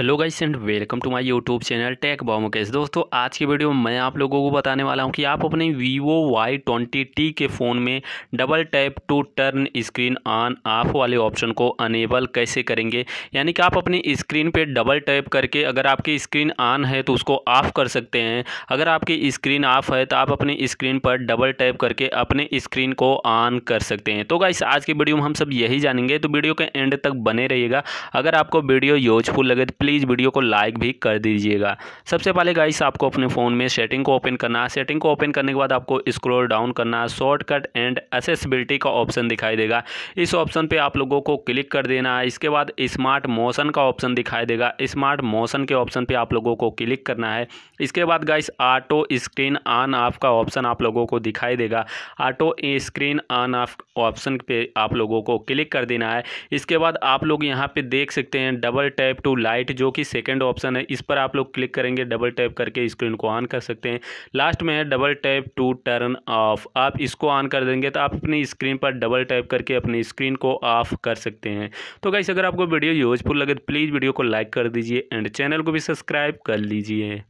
hello guys and welcome to my YouTube channel tech bomb Mukesh दोस्तों आज की video में मैं आप लोगों को बताने वाला हूं कि आप अपने वीवो वाई ट्वेंटी टी के फ़ोन में double tap to turn screen on off वाले ऑप्शन को अनेबल कैसे करेंगे यानी कि आप अपनी स्क्रीन पे डबल टैप करके अगर आपकी स्क्रीन ऑन है तो उसको ऑफ़ कर सकते हैं अगर आपकी स्क्रीन ऑफ़ है तो आप अपनी स्क्रीन पर डबल टैप करके अपने स्क्रीन को ऑन कर सकते हैं तो गाइस आज की वीडियो में हम सब यही जानेंगे तो वीडियो के एंड तक बने रहिएगा अगर आपको वीडियो यूजफुल लगे तो प्लीज़ वीडियो को लाइक भी कर दीजिएगा सबसे पहले गाइस आपको अपने फ़ोन में सेटिंग को ओपन करना है सेटिंग को ओपन करने के बाद आपको स्क्रोल डाउन करना है शॉर्टकट एंड एसेसबिलिटी का ऑप्शन दिखाई देगा इस ऑप्शन पर आप लोगों को क्लिक कर देना है इसके बाद स्मार्ट मोशन का ऑप्शन दिखाई देगा स्मार्ट मोशन के ऑप्शन पर आप लोगों को क्लिक करना है इसके बाद guys auto screen on off का ऑप्शन आप लोगों को दिखाई देगा auto screen on off option पे आप लोगों को क्लिक कर देना है इसके बाद आप लोग यहाँ पे देख सकते हैं डबल टैप टू लाइट जो कि सेकेंड ऑप्शन है इस पर आप लोग क्लिक करेंगे डबल टैप करके स्क्रीन को ऑन कर सकते हैं लास्ट में है double tap to turn off आप इसको ऑन कर देंगे तो आप अपनी स्क्रीन पर डबल टैप करके अपनी स्क्रीन को ऑफ कर सकते हैं तो गाइस अगर आपको वीडियो यूजफुल लगे तो प्लीज़ वीडियो को लाइक कर दीजिए एंड चैनल को भी सब्सक्राइब कर लीजिए